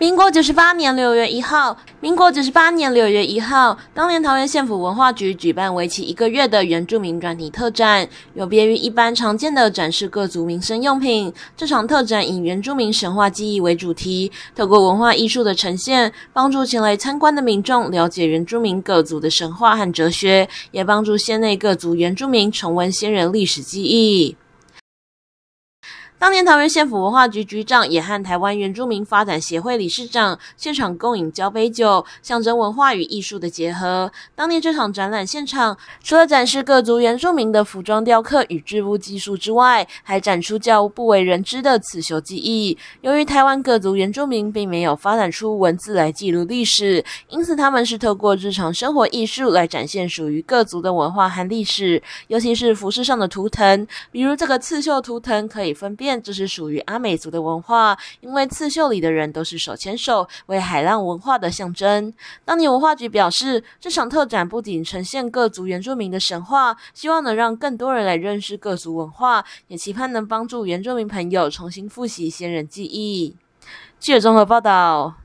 民国九十八年六月一号，民国九十八年六月一号，当年桃园县府文化局举办为期一个月的原住民专题特展，有别于一般常见的展示各族民生用品，这场特展以原住民神话记忆为主题，透过文化艺术的呈现，帮助前来参观的民众了解原住民各族的神话和哲学，也帮助县内各族原住民重温先人历史记忆。当年桃园县府文化局局长也和台湾原住民发展协会理事长现场共饮交杯酒，象征文化与艺术的结合。当年这场展览现场，除了展示各族原住民的服装、雕刻与织布技术之外，还展出较不为人知的刺绣技艺。由于台湾各族原住民并没有发展出文字来记录历史，因此他们是透过日常生活艺术来展现属于各族的文化和历史，尤其是服饰上的图腾，比如这个刺绣图腾可以分辨。这是属于阿美族的文化，因为刺绣里的人都是手牵手，为海浪文化的象征。当年文化局表示，这场特展不仅呈现各族原住民的神话，希望能让更多人来认识各族文化，也期盼能帮助原住民朋友重新复习先人记忆。记者综合报道。